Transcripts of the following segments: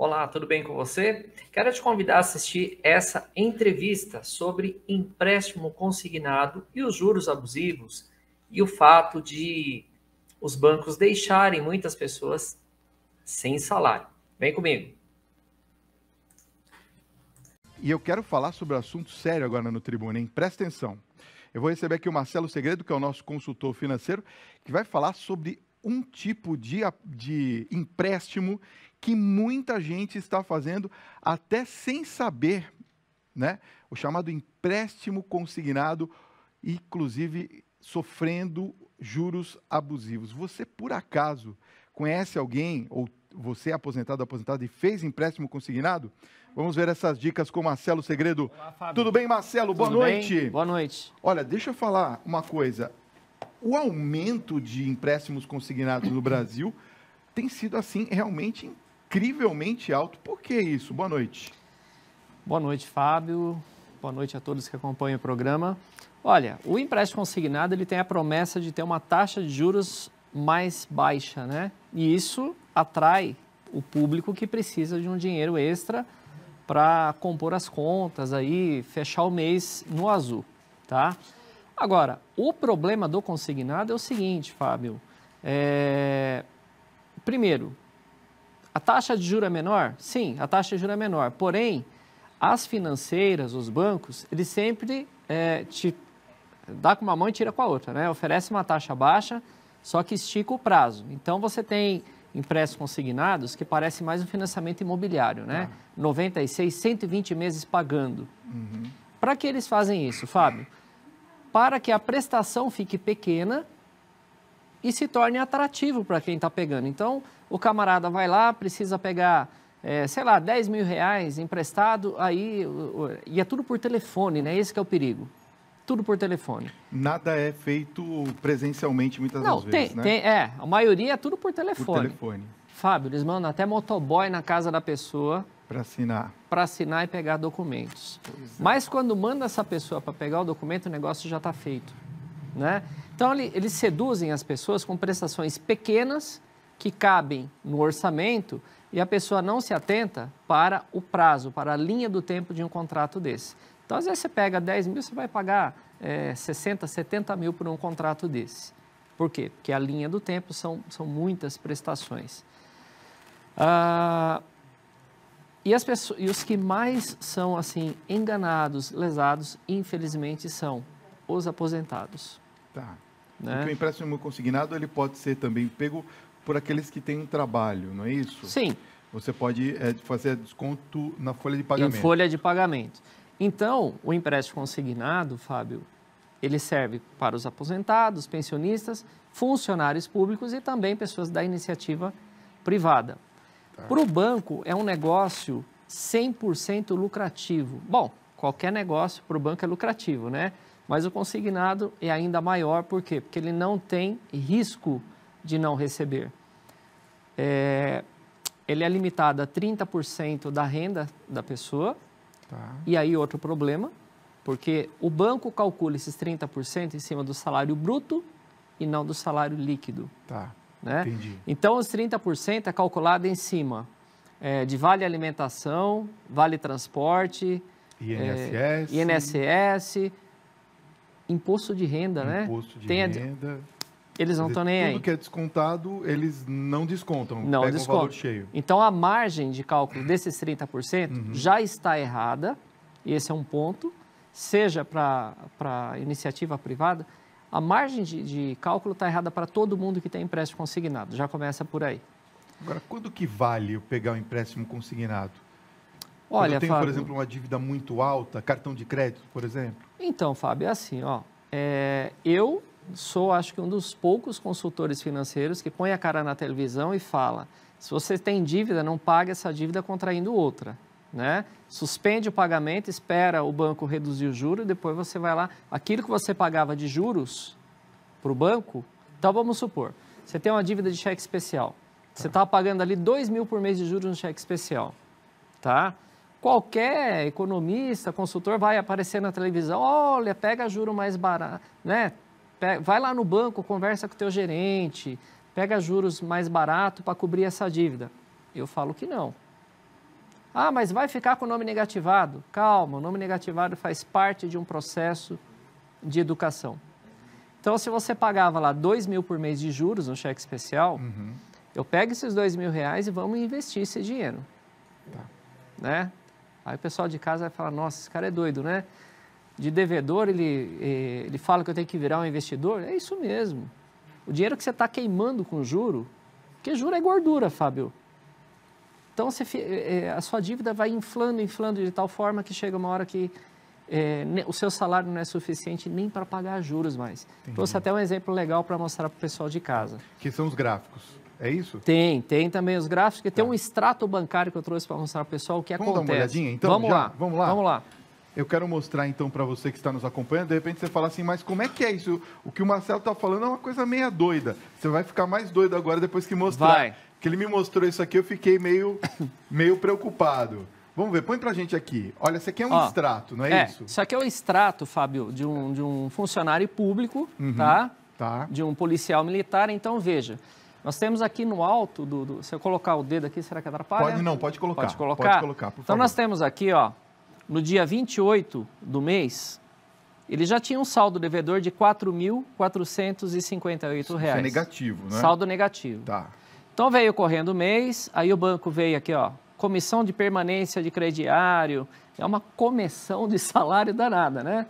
Olá, tudo bem com você? Quero te convidar a assistir essa entrevista sobre empréstimo consignado e os juros abusivos e o fato de os bancos deixarem muitas pessoas sem salário. Vem comigo. E eu quero falar sobre um assunto sério agora no Tribuna, hein? Presta atenção. Eu vou receber aqui o Marcelo Segredo, que é o nosso consultor financeiro, que vai falar sobre um tipo de, de empréstimo que muita gente está fazendo até sem saber, né? O chamado empréstimo consignado, inclusive sofrendo juros abusivos. Você por acaso conhece alguém ou você é aposentado, aposentado e fez empréstimo consignado? Vamos ver essas dicas com Marcelo Segredo. Olá, Tudo bem, Marcelo? Boa noite. Bem? Boa noite. Olha, deixa eu falar uma coisa. O aumento de empréstimos consignados no Brasil tem sido assim realmente incrivelmente alto. Por que isso? Boa noite. Boa noite, Fábio. Boa noite a todos que acompanham o programa. Olha, o empréstimo consignado ele tem a promessa de ter uma taxa de juros mais baixa, né? E isso atrai o público que precisa de um dinheiro extra para compor as contas aí, fechar o mês no azul, tá? Agora, o problema do consignado é o seguinte, Fábio. É... Primeiro, a taxa de juros é menor? Sim, a taxa de juros é menor. Porém, as financeiras, os bancos, eles sempre é, te dá com uma mão e tira com a outra, né? Oferece uma taxa baixa, só que estica o prazo. Então você tem empréstimos consignados que parece mais um financiamento imobiliário, né? Ah. 96, 120 meses pagando. Uhum. Para que eles fazem isso, Fábio? Para que a prestação fique pequena e se torne atrativo para quem está pegando. Então, o camarada vai lá, precisa pegar, é, sei lá, 10 mil reais emprestado, aí, e é tudo por telefone, né? Esse é o perigo. Tudo por telefone. Nada é feito presencialmente muitas Não, das tem, vezes, né? Tem, é, a maioria é tudo por telefone. Por telefone. Fábio, eles mandam até motoboy na casa da pessoa. Para assinar. Para assinar e pegar documentos. É. Mas quando manda essa pessoa para pegar o documento, o negócio já está feito. Né? Então, ele, eles seduzem as pessoas com prestações pequenas que cabem no orçamento e a pessoa não se atenta para o prazo, para a linha do tempo de um contrato desse. Então, às vezes, você pega 10 mil, você vai pagar é, 60, 70 mil por um contrato desse. Por quê? Porque a linha do tempo são, são muitas prestações. Ah, e, as pessoas, e os que mais são assim enganados, lesados, infelizmente, são os aposentados. Tá. Né? Porque o empréstimo consignado ele pode ser também pego por aqueles que têm um trabalho, não é isso? Sim. Você pode é, fazer desconto na folha de pagamento. Em folha de pagamento. Então, o empréstimo consignado, Fábio, ele serve para os aposentados, pensionistas, funcionários públicos e também pessoas da iniciativa privada. Tá. Para o banco, é um negócio 100% lucrativo. Bom, qualquer negócio para o banco é lucrativo, né? Mas o consignado é ainda maior, por quê? Porque ele não tem risco de não receber. É, ele é limitado a 30% da renda da pessoa. Tá. E aí outro problema, porque o banco calcula esses 30% em cima do salário bruto e não do salário líquido. Tá. Né? Entendi. Então, os 30% é calculado em cima é, de vale alimentação, vale transporte, INSS, é, INSS imposto de renda, né? imposto né? De Tem renda. Eles não estão nem aí. Tudo que é descontado, eles não descontam. Não pegam descontam. cheio. Então, a margem de cálculo desses 30% uhum. já está errada. Esse é um ponto. Seja para iniciativa privada, a margem de, de cálculo está errada para todo mundo que tem empréstimo consignado. Já começa por aí. Agora, quando que vale eu pegar o um empréstimo consignado? Olha, Quando eu tenho, Fábio, por exemplo, uma dívida muito alta, cartão de crédito, por exemplo? Então, Fábio, é assim, ó. É, eu sou, acho que, um dos poucos consultores financeiros que põe a cara na televisão e fala: se você tem dívida, não pague essa dívida contraindo outra. Né? Suspende o pagamento, espera o banco reduzir o juro, depois você vai lá. Aquilo que você pagava de juros para o banco, então vamos supor, você tem uma dívida de cheque especial. Você está tá pagando ali 2 mil por mês de juros no cheque especial. Tá? Qualquer economista, consultor vai aparecer na televisão, olha, pega juro mais barato, né? vai lá no banco, conversa com o teu gerente, pega juros mais barato para cobrir essa dívida. Eu falo que não. Ah, mas vai ficar com o nome negativado? Calma, o nome negativado faz parte de um processo de educação. Então, se você pagava lá dois mil por mês de juros no cheque especial, uhum. eu pego esses dois mil reais e vamos investir esse dinheiro, tá. né? Aí o pessoal de casa vai falar, nossa, esse cara é doido, né? de devedor, ele, eh, ele fala que eu tenho que virar um investidor? É isso mesmo. O dinheiro que você está queimando com juro, porque juro é gordura, Fábio. Então, você, eh, eh, a sua dívida vai inflando, inflando de tal forma que chega uma hora que é, o seu salário não é suficiente nem para pagar juros mais. Entendi. Trouxe até um exemplo legal para mostrar para o pessoal de casa. Que são os gráficos. É isso? Tem, tem também os gráficos, que tá. tem um extrato bancário que eu trouxe para mostrar para o pessoal o que vamos acontece. Vamos dar uma olhadinha, então? Vamos Já? lá. Vamos lá. Vamos lá. Eu quero mostrar então para você que está nos acompanhando, de repente você fala assim, mas como é que é isso? O que o Marcelo está falando é uma coisa meia doida. Você vai ficar mais doido agora depois que mostrar. Vai. Que ele me mostrou isso aqui, eu fiquei meio, meio preocupado. Vamos ver, põe a gente aqui. Olha, isso aqui é um Ó, extrato, não é, é, isso? Isso aqui é um extrato, Fábio, de um, de um funcionário público, uhum, tá? tá? De um policial militar. Então, veja, nós temos aqui no alto, do, do, se eu colocar o dedo aqui, será que atrapalha? Pode não, pode colocar. Pode colocar? Pode colocar, por favor. Então, nós temos aqui, ó, no dia 28 do mês, ele já tinha um saldo devedor de R$ 4.458. Isso é negativo, né? Saldo negativo. Tá. Então veio correndo o mês, aí o banco veio aqui, ó, comissão de permanência de crediário, é uma comissão de salário danada, né?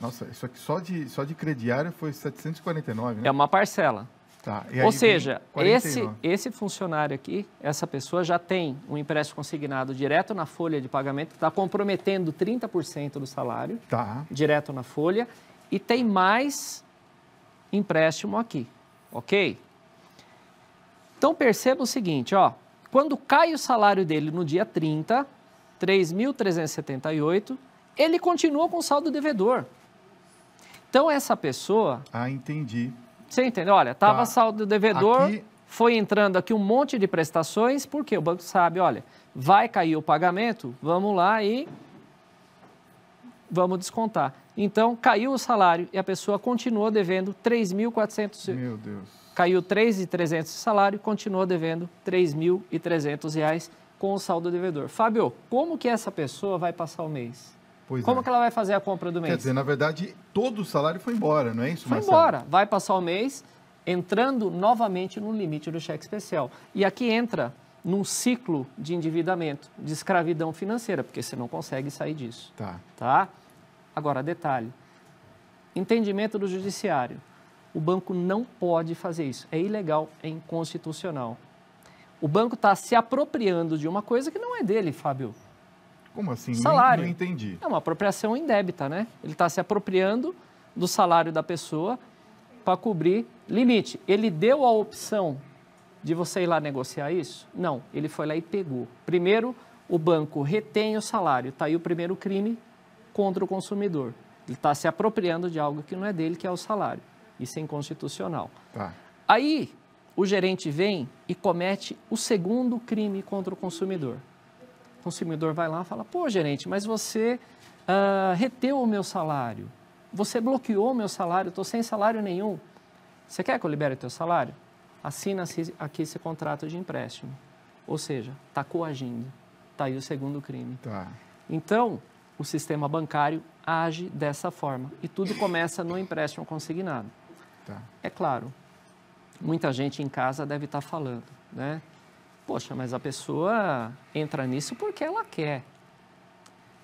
Nossa, isso aqui só de, só de crediário foi 749, né? É uma parcela. Tá, Ou seja, esse, esse funcionário aqui, essa pessoa já tem um empréstimo consignado direto na folha de pagamento, está comprometendo 30% do salário tá. direto na folha e tem mais empréstimo aqui, ok? Então perceba o seguinte, ó, quando cai o salário dele no dia 30, 3.378, ele continua com saldo devedor. Então essa pessoa... Ah, entendi você entendeu? Olha, estava tá. saldo devedor, aqui... foi entrando aqui um monte de prestações, porque o banco sabe, olha, vai cair o pagamento, vamos lá e vamos descontar. Então, caiu o salário e a pessoa continuou devendo 3.400. Meu Deus. Caiu 3.300 de salário, continuou devendo 3.300 reais com o saldo devedor. Fábio, como que essa pessoa vai passar o mês? Pois Como é. que ela vai fazer a compra do mês? Quer dizer, na verdade, todo o salário foi embora, não é isso, Foi Marcelo? embora. Vai passar o mês entrando novamente no limite do cheque especial. E aqui entra num ciclo de endividamento, de escravidão financeira, porque você não consegue sair disso. Tá. Tá? Agora, detalhe. Entendimento do judiciário. O banco não pode fazer isso. É ilegal, é inconstitucional. O banco está se apropriando de uma coisa que não é dele, Fábio. Como assim? Salário. Não, entendi. É uma apropriação indébita, né? Ele está se apropriando do salário da pessoa para cobrir limite. Ele deu a opção de você ir lá negociar isso? Não, ele foi lá e pegou. Primeiro, o banco retém o salário. Está aí o primeiro crime contra o consumidor. Ele está se apropriando de algo que não é dele, que é o salário. Isso é inconstitucional. Tá. Aí, o gerente vem e comete o segundo crime contra o consumidor consumidor vai lá e fala: pô, gerente, mas você uh, reteu o meu salário, você bloqueou o meu salário, estou sem salário nenhum. Você quer que eu libere o teu salário? Assina aqui esse contrato de empréstimo. Ou seja, está coagindo. Está aí o segundo crime. Tá. Então, o sistema bancário age dessa forma. E tudo começa no empréstimo consignado. Tá. É claro, muita gente em casa deve estar tá falando, né? Poxa, mas a pessoa entra nisso porque ela quer.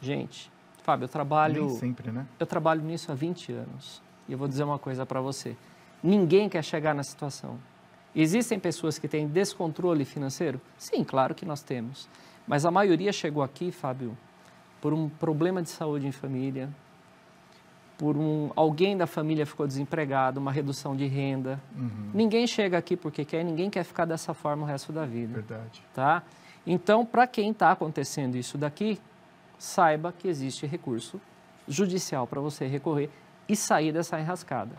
Gente, Fábio, eu trabalho. Nem sempre, né? Eu trabalho nisso há 20 anos. E eu vou dizer uma coisa para você. Ninguém quer chegar na situação. Existem pessoas que têm descontrole financeiro? Sim, claro que nós temos. Mas a maioria chegou aqui, Fábio, por um problema de saúde em família, por um alguém da família ficou desempregado, uma redução de renda. Uhum. Ninguém chega aqui porque quer, ninguém quer ficar dessa forma o resto da vida. Verdade. Tá? Então, para quem está acontecendo isso daqui, saiba que existe recurso judicial para você recorrer e sair dessa enrascada.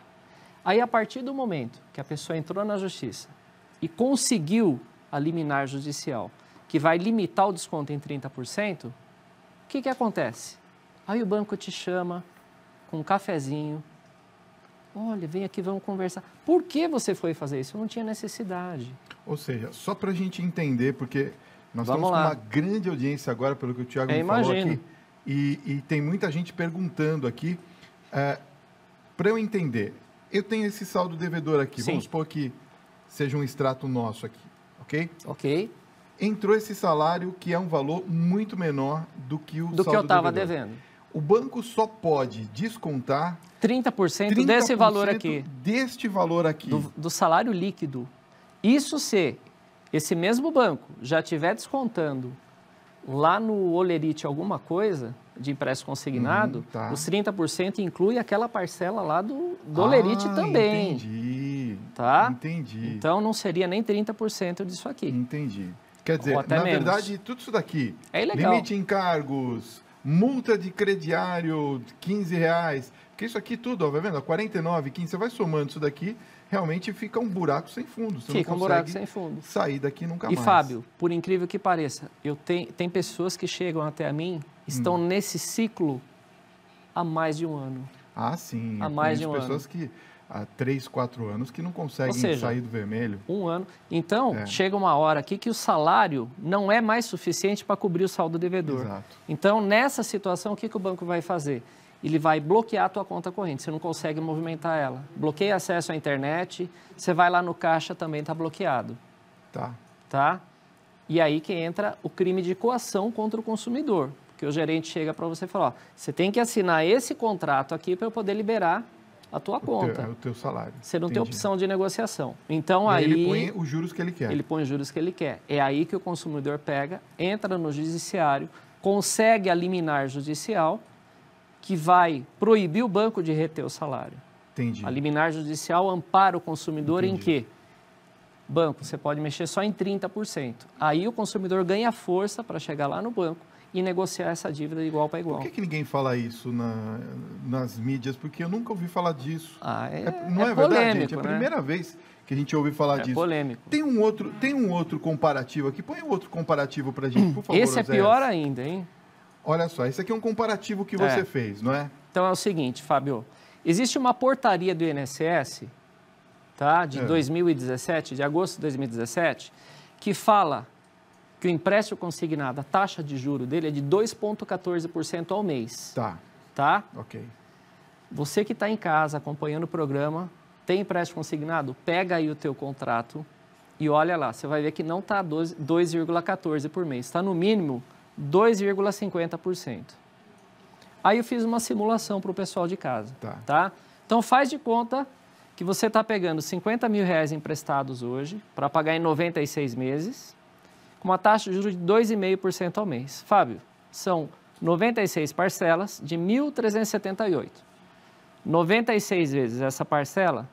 Aí, a partir do momento que a pessoa entrou na justiça e conseguiu a liminar judicial, que vai limitar o desconto em 30%, o que, que acontece? Aí o banco te chama, com um cafezinho. Olha, vem aqui, vamos conversar. Por que você foi fazer isso? Eu não tinha necessidade. Ou seja, só para a gente entender, porque nós vamos estamos lá. com uma grande audiência agora, pelo que o Tiago é, falou aqui. E, e, tem muita gente perguntando aqui. É, para eu entender, eu tenho esse saldo devedor aqui. Sim. Vamos supor que seja um extrato nosso aqui, ok? Ok. Entrou esse salário que é um valor muito menor do que o do saldo que eu estava devendo o banco só pode descontar 30%, 30 desse valor aqui. Deste valor aqui. Do, do, salário líquido. Isso se esse mesmo banco já estiver descontando lá no Olerite alguma coisa de empréstimo consignado, hum, tá. os 30% inclui aquela parcela lá do, do ah, Olerite também. Entendi. Tá? Entendi. Então não seria nem 30% disso aqui. Entendi. Quer dizer, na menos. verdade, tudo isso daqui. É ilegal. Limite em cargos, multa de crediário de 15 reais, porque isso aqui tudo, ó, vai tá vendo? 49, 15, você vai somando isso daqui, realmente fica um buraco sem fundo. Você fica um buraco sem fundo. Sair daqui nunca e, mais. E Fábio, por incrível que pareça, eu tenho, tem pessoas que chegam até a mim, estão hum. nesse ciclo há mais de um ano. Ah, sim. Há mais de um pessoas ano. pessoas que há três quatro anos que não conseguem seja, sair do vermelho. Um ano. Então, é. chega uma hora aqui que o salário não é mais suficiente para cobrir o saldo devedor. Exato. Então, nessa situação, o que, que o banco vai fazer? Ele vai bloquear a tua conta corrente, você não consegue movimentar ela. Bloqueia acesso à internet, você vai lá no caixa, também está bloqueado. Tá. Tá? E aí que entra o crime de coação contra o consumidor. Porque o gerente chega para você e fala, ó, você tem que assinar esse contrato aqui para eu poder liberar a tua conta. é o teu salário. Você não Entendi. tem opção de negociação. Então e aí. Ele põe os juros que ele quer. Ele põe os juros que ele quer. É aí que o consumidor pega, entra no judiciário, consegue a liminar judicial, que vai proibir o banco de reter o salário. Entendi. A liminar judicial ampara o consumidor Entendi. em quê? Banco, você pode mexer só em 30%. Aí o consumidor ganha força para chegar lá no banco e negociar essa dívida igual para igual. Por que, que, ninguém fala isso na, nas mídias? Porque eu nunca ouvi falar disso. Ah, é, é, não é, é polêmico, verdade, gente? É a né? primeira vez que a gente ouve falar é disso. polêmico. Tem um, outro, tem um outro comparativo aqui. Põe um outro comparativo para gente, por favor. Esse é Zé. pior ainda, hein? Olha só, esse aqui é um comparativo que você é. fez, não é? Então é o seguinte, Fábio. Existe uma portaria do INSS, tá? De 2017, é. de agosto de 2017, que fala que o empréstimo consignado, a taxa de juro dele é de 2,14% ao mês. Tá. Tá? Ok. Você que está em casa acompanhando o programa, tem empréstimo consignado? Pega aí o teu contrato e olha lá. Você vai ver que não está 2,14% por mês. Está no mínimo 2,50%. Aí eu fiz uma simulação para o pessoal de casa. Tá. tá? Então faz de conta que você está pegando 50 mil reais emprestados hoje para pagar em 96 meses com uma taxa de juros de 2,5% ao mês. Fábio, são 96 parcelas de 1.378. 96 vezes essa parcela,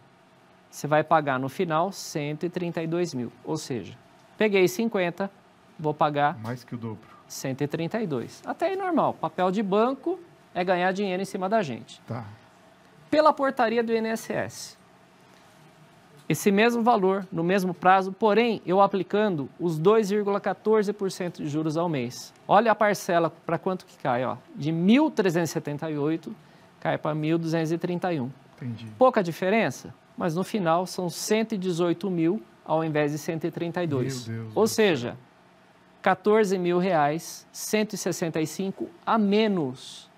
você vai pagar no final 132 mil. Ou seja, peguei 50, vou pagar. Mais que o dobro. 132. Até é normal. Papel de banco é ganhar dinheiro em cima da gente. Tá. Pela portaria do INSS, esse mesmo valor no mesmo prazo, porém eu aplicando os 2,14% de juros ao mês. Olha a parcela para quanto que cai, ó, de 1.378 cai para 1.231. Entendi. Pouca diferença, mas no final são 118 mil ao invés de 132. Meu Deus Ou Deus seja, 14 mil reais, 165 a menos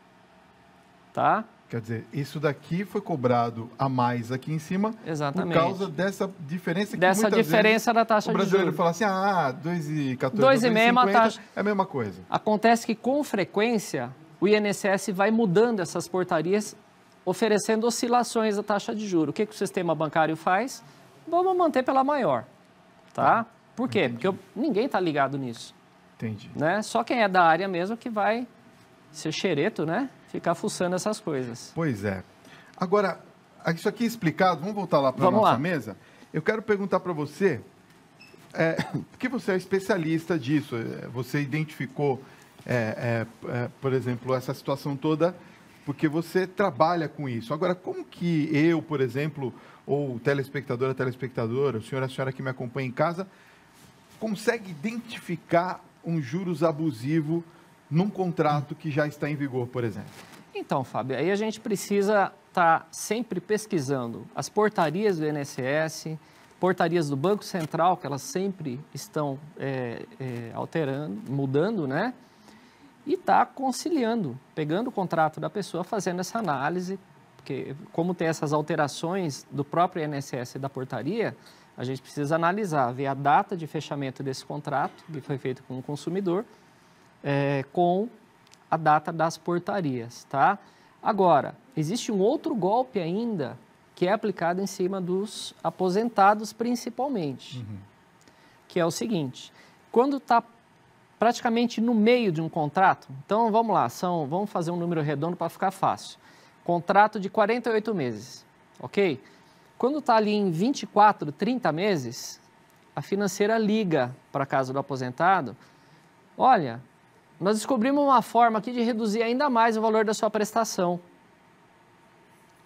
Tá? Quer dizer, isso daqui foi cobrado a mais aqui em cima Exatamente. por causa dessa diferença que Dessa diferença da taxa de juros. O brasileiro fala assim, ah, 2,14, 2,50 é taxa... é a mesma coisa. Acontece que, com frequência, o INSS vai mudando essas portarias, oferecendo oscilações da taxa de juros. O que, que o sistema bancário faz? Vamos manter pela maior, tá? tá. Por quê? Entendi. Porque eu... ninguém está ligado nisso. Entendi. Né? Só quem é da área mesmo que vai ser xereto, né? ficar fuçando essas coisas. Pois é. Agora, isso aqui é explicado, vamos voltar lá para a nossa lá. mesa. Eu quero perguntar para você, é, porque você é especialista disso, é, você identificou, é, é, é, por exemplo, essa situação toda, porque você trabalha com isso. Agora, como que eu, por exemplo, ou telespectadora, telespectadora, o senhor, a senhora que me acompanha em casa, consegue identificar um juros abusivo num contrato que já está em vigor, por exemplo? Então, Fábio, aí a gente precisa estar tá sempre pesquisando as portarias do INSS, portarias do Banco Central, que elas sempre estão é, é, alterando, mudando, né? E tá conciliando, pegando o contrato da pessoa, fazendo essa análise, porque como tem essas alterações do próprio INSS e da portaria, a gente precisa analisar, ver a data de fechamento desse contrato, que foi feito com o consumidor, é, com a data das portarias, tá? Agora, existe um outro golpe ainda que é aplicado em cima dos aposentados principalmente, uhum. que é o seguinte: quando está praticamente no meio de um contrato, então vamos lá, são, vamos fazer um número redondo para ficar fácil. Contrato de 48 meses, ok? Quando está ali em 24, 30 meses, a financeira liga para a casa do aposentado, olha, nós descobrimos uma forma aqui de reduzir ainda mais o valor da sua prestação.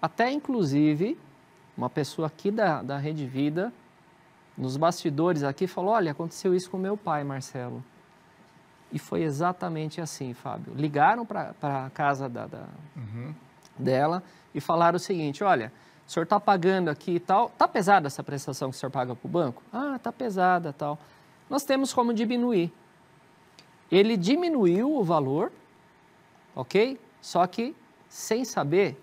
Até, inclusive, uma pessoa aqui da, da Rede Vida, nos bastidores aqui, falou, olha, aconteceu isso com meu pai, Marcelo. E foi exatamente assim, Fábio. Ligaram para a casa da, da uhum. dela e falaram o seguinte, olha, o senhor está pagando aqui e tal, está pesada essa prestação que o senhor paga para o banco? Ah, está pesada tal. Nós temos como diminuir. Ele diminuiu o valor, ok? Só que sem saber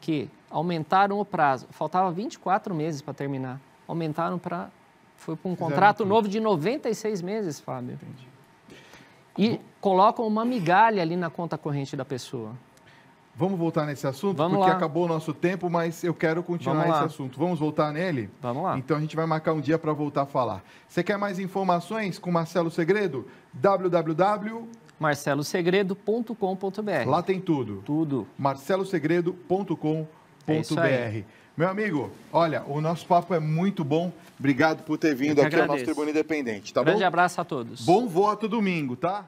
que aumentaram o prazo. Faltava 24 meses para terminar. Aumentaram para. Foi para um contrato novo de 96 meses, Fábio. Entendi. E colocam uma migalha ali na conta corrente da pessoa. Vamos voltar nesse assunto? Vamos porque lá. acabou o nosso tempo, mas eu quero continuar esse assunto. Vamos voltar nele? Vamos lá. Então a gente vai marcar um dia para voltar a falar. Você quer mais informações com Marcelo Segredo? www.marcelosegredo.com.br. Lá tem tudo. Tudo. marcelosegredo.com.br. É Meu amigo, olha, o nosso papo é muito bom. Obrigado por ter vindo aqui agradeço. ao nosso Tribuna Independente, tá Grande bom? Grande abraço a todos. Bom voto domingo, tá?